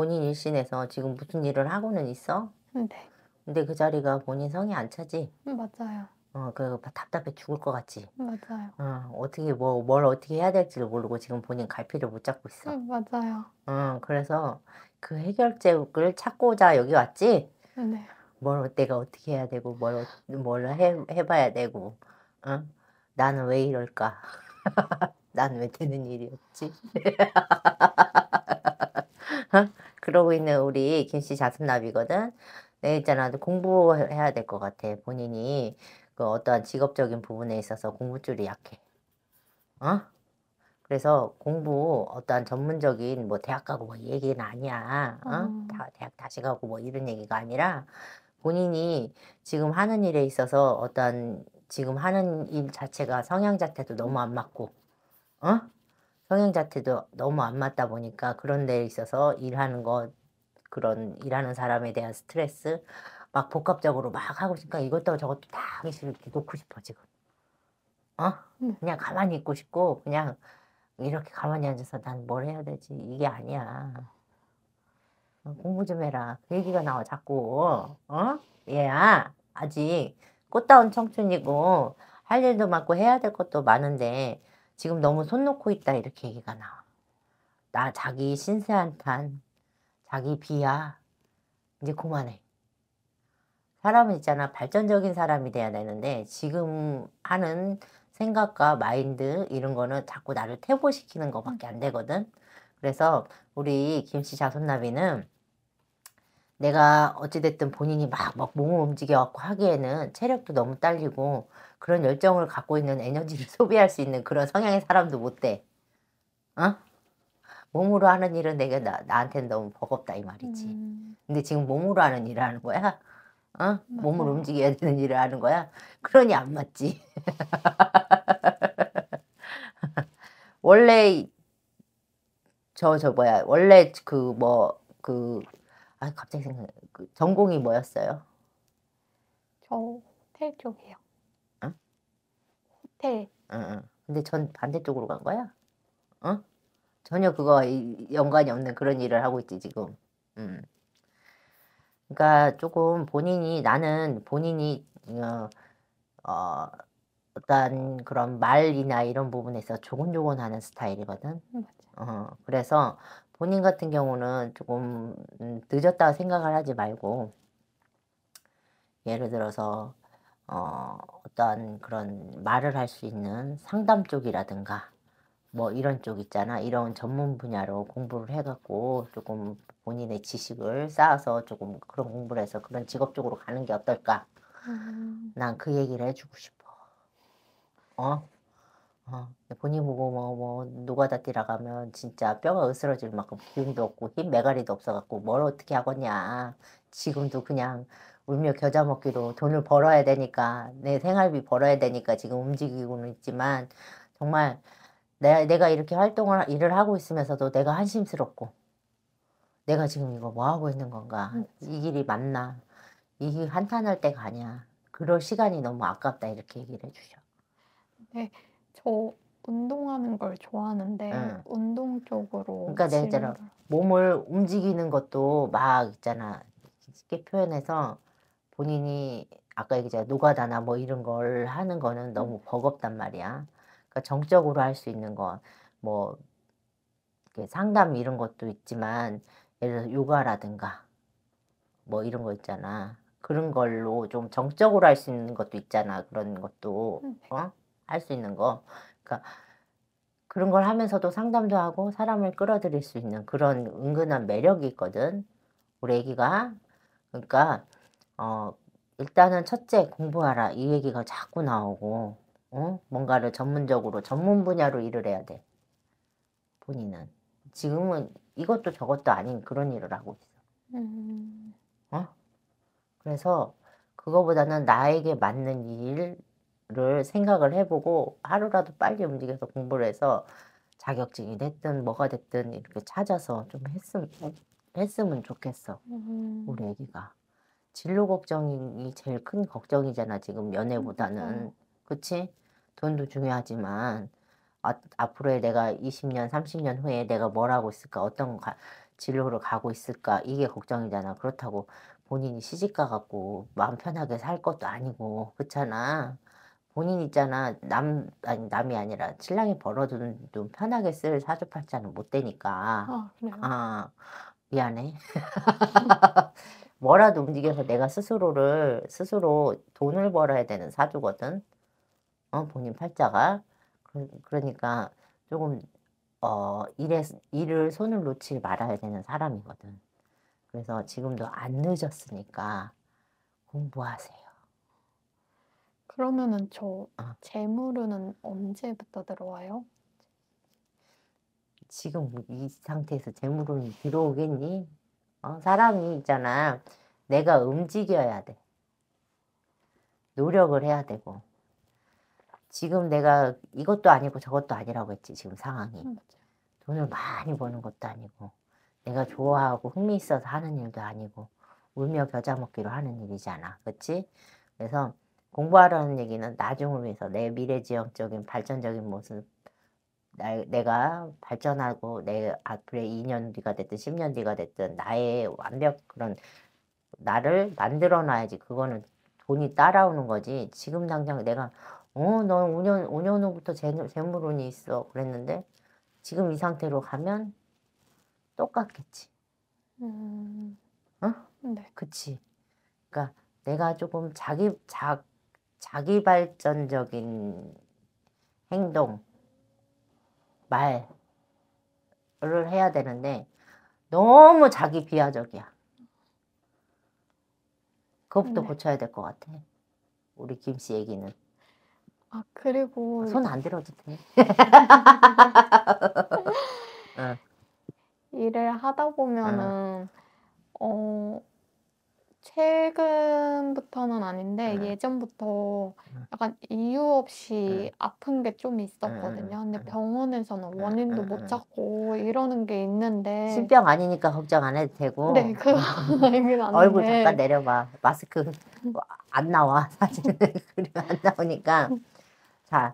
본인 일신에서 지금 무슨 일을 하고는 있어? 음, 네. 근데 그 자리가 본인 성이 안 차지? 음, 맞아요. 어, 그 답답해 죽을 것 같지? 음, 맞아요. 어, 어떻게 뭐 뭘 어떻게 해야 될지를 모르고 지금 본인 갈피를 못 잡고 있어. 맞아요. 어, 그래서 그 해결책을 찾고자 여기 왔지? 네. 뭘 내가 어떻게 해야 되고 뭘 뭘 해, 해봐야 되고, 어? 나는 왜 이럴까? 난 왜 되는 일이었지? 어? 그러고 있는 우리 김씨 자습납이거든. 내 있잖아. 공부해야 될 것 같아. 본인이 그 어떠한 직업적인 부분에 있어서 공부줄이 약해. 어? 그래서 공부 어떠한 전문적인 뭐 대학 가고 뭐 얘기는 아니야. 어? 음. 다, 대학 다시 가고 뭐 이런 얘기가 아니라 본인이 지금 하는 일에 있어서 어떠한 지금 하는 일 자체가 성향 자체도 너무 안 맞고, 어? 성향 자체도 너무 안 맞다 보니까 그런 데 있어서 일하는 것 그런 일하는 사람에 대한 스트레스 막 복합적으로 막 하고 싶으니까 이것도 저것도 다 하기 싫게 놓고 싶어 지금 어 음. 그냥 가만히 있고 싶고 그냥 이렇게 가만히 앉아서 난 뭘 해야 되지 이게 아니야 공부 좀 해라 그 얘기가 나와 자꾸 어 얘야 아직 꽃다운 청춘이고 할 일도 많고 해야 될 것도 많은데 지금 너무 손 놓고 있다 이렇게 얘기가 나와. 나 자기 신세한탄, 자기 비하 이제 그만해. 사람은 있잖아 발전적인 사람이 돼야 되는데 지금 하는 생각과 마인드 이런 거는 자꾸 나를 퇴보시키는 것밖에 안 되거든. 그래서 우리 김씨 자손나비는 내가 어찌됐든 본인이 막, 막 몸을 움직여 고 하기에는 체력도 너무 딸리고 그런 열정을 갖고 있는 에너지를 소비할 수 있는 그런 성향의 사람도 못 돼. 어? 몸으로 하는 일은 내가 나, 나한테는 너무 버겁다 이 말이지. 음. 근데 지금 몸으로 하는 일을 하는 거야. 어? 몸을 움직여야 되는 일을 하는 거야. 그러니 안 맞지. 원래 저 저 뭐야 원래 그 뭐, 그아 갑자기 생각 그 전공이 뭐였어요? 저 호텔 쪽이요. 어? 응? 호텔. 응, 근데 전 반대쪽으로 간 거야? 응? 어? 전혀 그거 연관이 없는 그런 일을 하고 있지 지금. 음. 그러니까 조금 본인이 나는 본인이 어, 어 어떤 그런 말이나 이런 부분에서 조곤조곤하는 스타일이거든. 음, 맞아. 어 그래서 본인 같은 경우는 조금 음, 늦었다고 생각을 하지 말고 예를 들어서 어, 어떤 그런 말을 할 수 있는 상담 쪽이라든가 뭐 이런 쪽 있잖아 이런 전문 분야로 공부를 해갖고 조금 본인의 지식을 쌓아서 조금 그런 공부를 해서 그런 직업 쪽으로 가는 게 어떨까 아. 난그 얘기를 해주고 싶어 어 어, 본인 보고 뭐, 뭐, 노가다 뛰라가면 진짜 뼈가 으스러질 만큼 기운도 없고 힘 메가리도 없어갖고 뭘 어떻게 하겠냐. 지금도 그냥 울며 겨자 먹기로 돈을 벌어야 되니까, 내 생활비 벌어야 되니까 지금 움직이고는 있지만, 정말 내, 내가 이렇게 활동을, 일을 하고 있으면서도 내가 한심스럽고, 내가 지금 이거 뭐 하고 있는 건가? 이 길이 맞나? 이게 한탄할 때가 아니야. 그럴 시간이 너무 아깝다. 이렇게 얘기를 해주셔. 네. 저 운동하는 걸 좋아하는데 응. 운동 쪽으로 그러니까 내가 있잖아 몸을 움직이는 것도 막 있잖아 쉽게 표현해서 본인이 아까 얘기했잖아 노가다나 뭐 이런 걸 하는 거는 음. 너무 버겁단 말이야 그러니까 정적으로 할 수 있는 거 뭐 상담 이런 것도 있지만 예를 들어서 요가라든가 뭐 이런 거 있잖아 그런 걸로 좀 정적으로 할 수 있는 것도 있잖아 그런 것도 음, 어? 할수 있는 거. 그러니까 그런 걸 하면서도 상담도 하고 사람을 끌어들일 수 있는 그런 은근한 매력이 있거든. 우리 애기가. 그러니까 어 일단은 첫째 공부하라 이 얘기가 자꾸 나오고 어? 뭔가를 전문적으로 전문 분야로 일을 해야 돼. 본인은 지금은 이것도 저것도 아닌 그런 일을 하고 있어. 음... 어? 그래서 그거보다는 나에게 맞는 일, 를 생각을 해보고 하루라도 빨리 움직여서 공부를 해서 자격증이 됐든 뭐가 됐든 이렇게 찾아서 좀 했음, 했으면 좋겠어 음. 우리 애기가 진로 걱정이 제일 큰 걱정이잖아 지금 연애보다는 음. 그치 돈도 중요하지만 아, 앞으로의 내가 20년 30년 후에 내가 뭘 하고 있을까 어떤 가, 진로를 가고 있을까 이게 걱정이잖아 그렇다고 본인이 시집가 갖고 마음 편하게 살 것도 아니고 그렇잖아 본인 있잖아 남 아니 남이 아니라 신랑이 벌어둔 돈 편하게 쓸 사주팔자는 못 되니까 어, 아 미안해 뭐라도 움직여서 내가 스스로를 스스로 돈을 벌어야 되는 사주거든 어 본인 팔자가 그, 그러니까 조금 어 일에 일을 손을 놓지 말아야 되는 사람이거든 그래서 지금도 안 늦었으니까 공부하세요. 그러면은 저재물은 아. 언제부터 들어와요? 지금 뭐 이 상태에서 재물은 들어오겠니? 어? 사람이 있잖아. 내가 움직여야 돼. 노력을 해야 되고. 지금 내가 이것도 아니고 저것도 아니라고 했지, 지금 상황이. 음, 돈을 많이 버는 것도 아니고, 내가 좋아하고 흥미 있어서 하는 일도 아니고, 울며 겨자 먹기로 하는 일이잖아. 그치? 그래서 공부하라는 얘기는 나중을 위해서 내 미래지향적인 발전적인 모습 나, 내가 발전하고 내 앞으로 2년 뒤가 됐든 10년 뒤가 됐든 나의 완벽 그런 나를 만들어 놔야지 그거는 돈이 따라오는 거지 지금 당장 내가 어, 넌 5년, 5년 후부터 재, 재물운이 있어. 그랬는데, 지금 이 상태로 가면 똑같겠지. 음. 어? 네. 그치. 그니까, 내가 조금 자기, 자, 자기 발전적인 행동, 말을 해야 되는데 너무 자기 비하적이야. 그것부터 네. 고쳐야 될 것 같아. 우리 김씨 얘기는. 아 그리고 아, 손안 들어도 돼. 응. 일을 하다 보면은 응. 어 최근부터는 아닌데 네. 예전부터 네. 약간 이유 없이 네. 아픈 게 좀 있었거든요. 근데 네. 병원에서는 네. 원인도 못 찾고 이러는 게 있는데 신병 아니니까 걱정 안 해도 되고. 네, 그거 아 얼굴 잠깐 내려봐. 마스크 안 나와 사진은 안 나오니까 자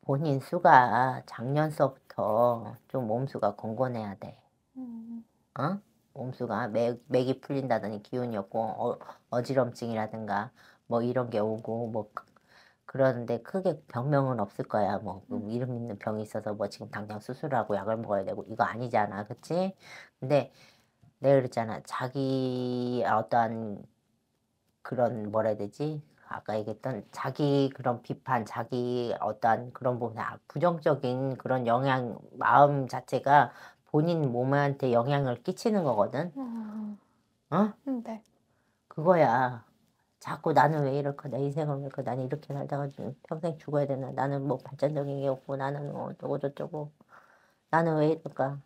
본인 수가 작년서부터 좀 몸수가 건건해야 돼. 음. 어? 몸수가 맥, 이 풀린다더니 기운이 없고 어, 지럼증이라든가 뭐 이런 게 오고 뭐 그, 그런데 크게 병명은 없을 거야 뭐 그 음. 이름 있는 병이 있어서 뭐 지금 당장 수술하고 약을 먹어야 되고 이거 아니잖아 그치 근데 내가 그랬잖아 자기 어떠한 그런 뭐라 해야 되지 아까 얘기했던 자기 그런 비판, 자기 어떠한 그런 부분, 에 아, 부정적인 그런 영향, 마음 자체가 본인 몸한테 영향을 끼치는 거거든. 어, 어? 음. 어? 네. 그거야. 자꾸 나는 왜 이럴까? 내 인생을 왜 이럴까? 나는 이렇게 살다가 평생 죽어야 되나? 나는 뭐 발전적인 게 없고 나는 뭐 어쩌고 저쩌고 나는 왜 이럴까?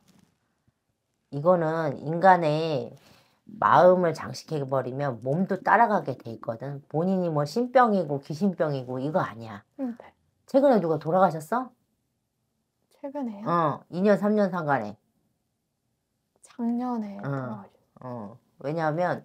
이거는 인간의 마음을 장식해 버리면 몸도 따라가게 돼 있거든. 본인이 뭐 신병이고 귀신병이고 이거 아니야. 음, 네. 최근에 누가 돌아가셨어? 최근에요? 어, 2년 3년 상간에. 작년에 어, 어. 왜냐하면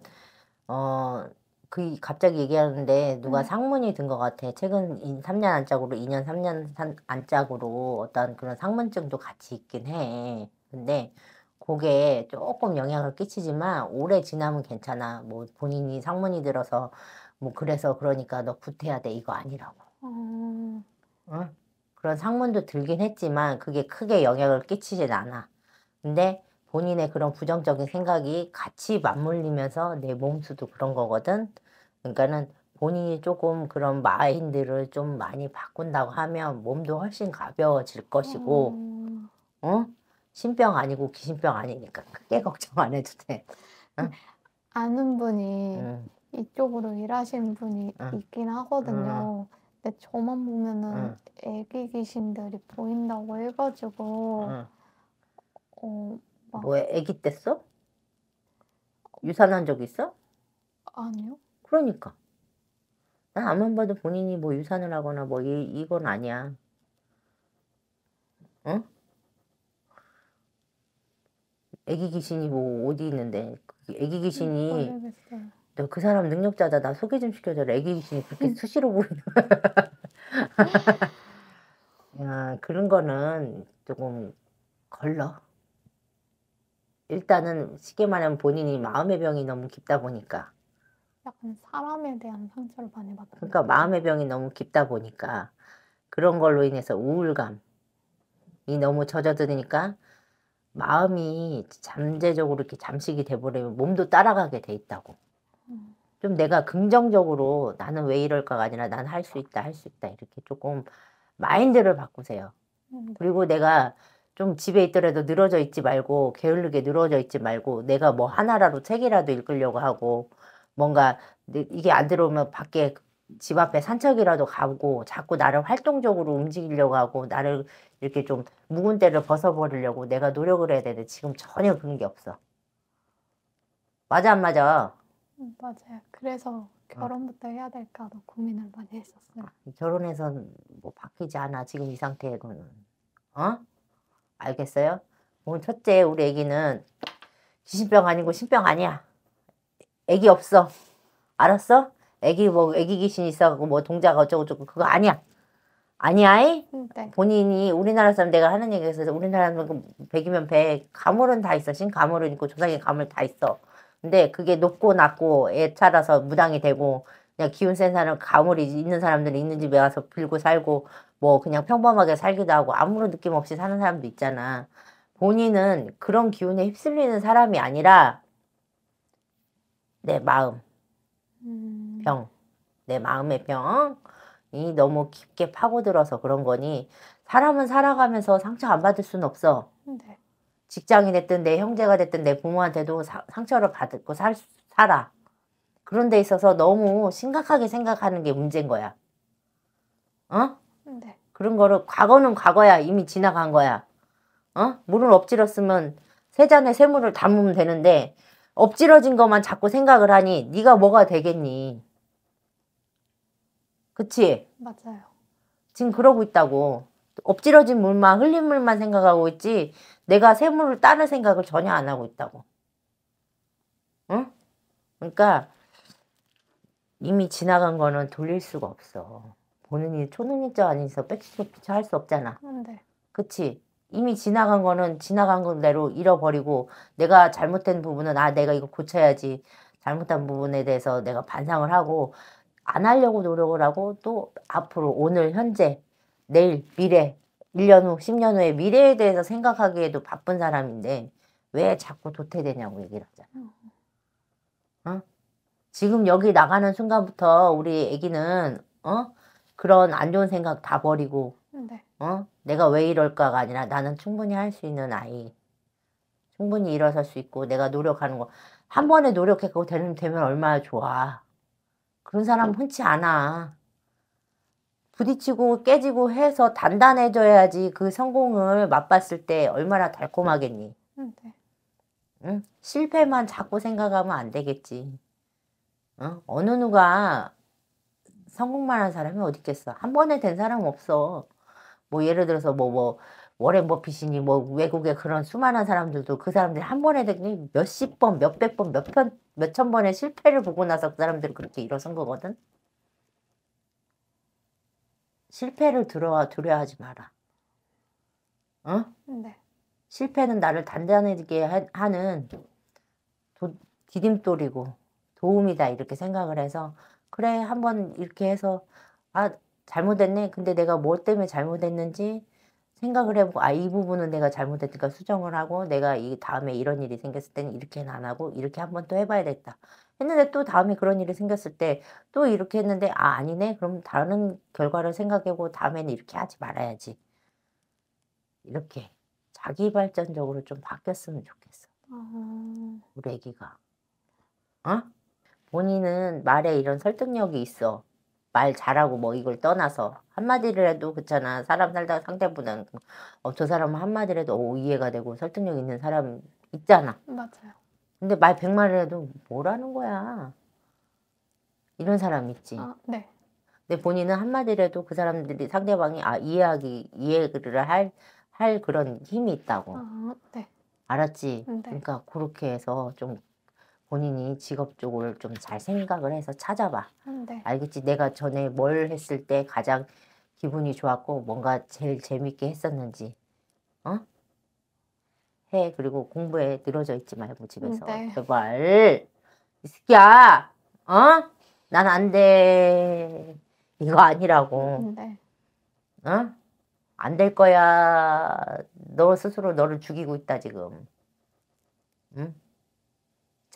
어. 그 갑자기 얘기하는데 누가 음. 상문이 든 것 같아. 최근 3년 안짝으로 2년 3년 안짝으로 어떤 그런 상문증도 같이 있긴 해. 근데 그게 조금 영향을 끼치지만 오래 지나면 괜찮아. 뭐 본인이 상문이 들어서 뭐 그래서 그러니까 너 구태야 돼 이거 아니라고. 음. 어. 응? 어? 그런 상문도 들긴 했지만 그게 크게 영향을 끼치진 않아. 근데 본인의 그런 부정적인 생각이 같이 맞물리면서 내 몸수도 그런 거거든. 그러니까는 본인이 조금 그런 마인드를 좀 많이 바꾼다고 하면 몸도 훨씬 가벼워질 것이고, 음. 어? 신병 아니고 기신병 아니니까 크게 걱정 안 해도 돼. 응? 음, 아는 분이 응. 음. 이쪽으로 일하시는 분이 응. 있긴 하거든요. 근데 저만 보면은 애기 귀신들이 보인다고 해가지고 어, 아빠. 뭐야, 아기 때어 유산한 적 있어? 아니요. 그러니까. 난아무 봐도 본인이 뭐 유산을 하거나 뭐 이, 이건 아니야. 응? 애기 귀신이 뭐 어디 있는데 애기 귀신이 음, 너그 사람 능력자다 나 소개 좀 시켜줘라 기 귀신이 그렇게 음. 수시로 보이는 야 그런 거는 조금 걸러 일단은 쉽게 말하면 본인이 마음의 병이 너무 깊다 보니까 약간 사람에 대한 상처를 많이 받았 그러니까 마음의 병이 너무 깊다 보니까 그런 걸로 인해서 우울감이 너무 젖어드니까 마음이 잠재적으로 이렇게 잠식이 돼버리면 몸도 따라가게 돼 있다고 음. 좀 내가 긍정적으로 나는 왜 이럴까가 아니라 난 할 수 있다 할 수 있다 이렇게 조금 마인드를 바꾸세요 음, 네. 그리고 내가 좀 집에 있더라도 늘어져 있지 말고 게을르게 늘어져 있지 말고 내가 뭐 하나라도 책이라도 읽으려고 하고 뭔가 네, 이게 안 들어오면 밖에 집 앞에 산책이라도 가고 자꾸 나를 활동적으로 움직이려고 하고 나를 이렇게 좀 묵은 때를 벗어버리려고 내가 노력을 해야 되는데 지금 전혀 그런 게 없어. 맞아 안 맞아? 맞아요. 그래서 어. 결혼부터 해야 될까도 고민을 많이 했었어요. 아, 결혼해서 뭐 바뀌지 않아 지금 이 상태로는. 에 어? 알겠어요? 오늘 첫째 우리 애기는 귀신병 아니고 신병 아니야. 애기 없어. 알았어? 애기 뭐 애기 귀신 있어. 뭐 동자가 어쩌고저쩌고 그거 아니야. 아니야. 네. 본인이 우리나라 사람 내가 하는 얘기에서 우리나라 사람 그 백이면 백 가물은 다 있어. 신 가물은 있고 조상의 가물 다 있어. 근데 그게 높고 낮고에 따라서 무당이 되고 그냥 기운 센 사람, 가물이 있는 사람들이 있는 집에 와서 빌고 살고 뭐 그냥 평범하게 살기도 하고 아무런 느낌 없이 사는 사람도 있잖아. 본인은 그런 기운에 휩쓸리는 사람이 아니라 내 마음, 음. 병, 내 마음의 병이 너무 깊게 파고들어서 그런 거니 사람은 살아가면서 상처 안 받을 수는 없어. 네. 직장이 됐든 내 형제가 됐든 내 부모한테도 사, 상처를 받고 살, 살아. 그런 데 있어서 너무 심각하게 생각하는 게 문제인 거야. 어? 네. 그런 거를 과거는 과거야. 이미 지나간 거야. 어? 물을 엎질렀으면 세 잔에 세 물을 담으면 되는데 엎질러진 것만 자꾸 생각을 하니 네가 뭐가 되겠니? 그치? 맞아요. 지금 그러고 있다고. 엎질러진 물만 흘린 물만 생각하고 있지 내가 새 물을 따는 생각을 전혀 안 하고 있다고. 응? 그러니까 이미 지나간 거는 돌릴 수가 없어. 본인이 초능력자 아니서 백스토피처 할수 없잖아. 음, 네. 그치? 이미 지나간 거는 지나간 그대로 잃어버리고 내가 잘못된 부분은 아 내가 이거 고쳐야지 잘못한 부분에 대해서 내가 반성을 하고 안 하려고 노력을 하고 또 앞으로 오늘 현재 내일 미래 1년 후 10년 후의 미래에 대해서 생각하기에도 바쁜 사람인데 왜 자꾸 도태되냐고 얘기를 하잖아. 음. 어? 지금 여기 나가는 순간부터 우리 애기는 어 그런 안 좋은 생각 다 버리고 네. 어 내가 왜 이럴까가 아니라 나는 충분히 할 수 있는 아이 충분히 일어설 수 있고 내가 노력하는 거 한 번에 노력했고 되면 되면 얼마나 좋아 그런 사람 흔치 않아 부딪히고 깨지고 해서 단단해져야지 그 성공을 맛봤을 때 얼마나 달콤하겠니 음, 네. 응? 실패만 자꾸 생각하면 안 되겠지 어? 어느 누가 성공만 한 사람이 어디 있겠어. 한 번에 된 사람 없어. 뭐 예를 들어서 뭐뭐 뭐, 워렌 버핏이니 뭐 외국의 그런 수많은 사람들도 그 사람들이 한 번에 되니 몇십 번, 몇백 번, 몇편 몇천 번의 실패를 보고 나서 그 사람들이 그렇게 일어선 거거든. 실패를 두려워 두려워하지 마라. 어? 네. 실패는 나를 단단하게 하는 도, 디딤돌이고 도움이다 이렇게 생각을 해서 그래 한번 이렇게 해서 아 잘못했네 근데 내가 뭘 때문에 잘못했는지 생각을 해보고 아 이 부분은 내가 잘못했으니까 수정을 하고 내가 이 다음에 이런 일이 생겼을 때는 이렇게는 안 하고 이렇게 한번 또 해봐야겠다 했는데 또 다음에 그런 일이 생겼을 때 또 이렇게 했는데 아 아니네 그럼 다른 결과를 생각해보고 다음에는 이렇게 하지 말아야지 이렇게 자기 발전적으로 좀 바뀌었으면 좋겠 아. 어... 우리 애기가 어? 본인은 말에 이런 설득력이 있어. 말 잘하고 뭐 이걸 떠나서 한마디를 해도 그렇잖아. 사람 살다 가 상대보다는 어, 저 사람은 한마디를 해도 오, 어, 이해가 되고 설득력 있는 사람 있잖아. 맞아요. 근데 말 백마를 해도 뭐라는 거야. 이런 사람 있지. 아, 네. 근데 본인은 한마디를 해도 그 사람들이 상대방이 아 이해하기 이해를 할, 할 그런 힘이 있다고. 아, 네. 알았지? 음, 네. 그러니까 그렇게 해서 좀 본인이 직업 쪽을 좀 잘 생각을 해서 찾아봐. 음, 네. 알겠지? 내가 전에 뭘 했을 때 가장 기분이 좋았고 뭔가 제일 재밌게 했었는지. 어? 해. 그리고 공부에 늘어져 있지 말고 집에서. 음, 네. 제발. 이 새끼야. 어? 난 안 돼. 이거 아니라고. 음, 네. 어? 안 될 거야. 너 스스로 너를 죽이고 있다 지금. 응?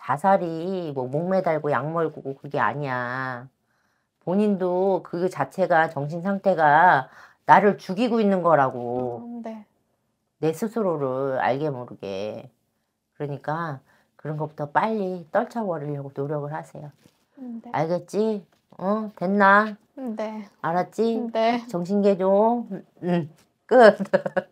자살이 뭐 목매달고 약물고 그게 아니야. 본인도 그 자체가 정신 상태가 나를 죽이고 있는 거라고. 음, 네. 내 스스로를 알게 모르게. 그러니까 그런 것부터 빨리 떨쳐버리려고 노력을 하세요. 음, 네. 알겠지? 어? 됐나? 음, 네. 알았지? 음, 네. 정신개조. 응. 음, 끝.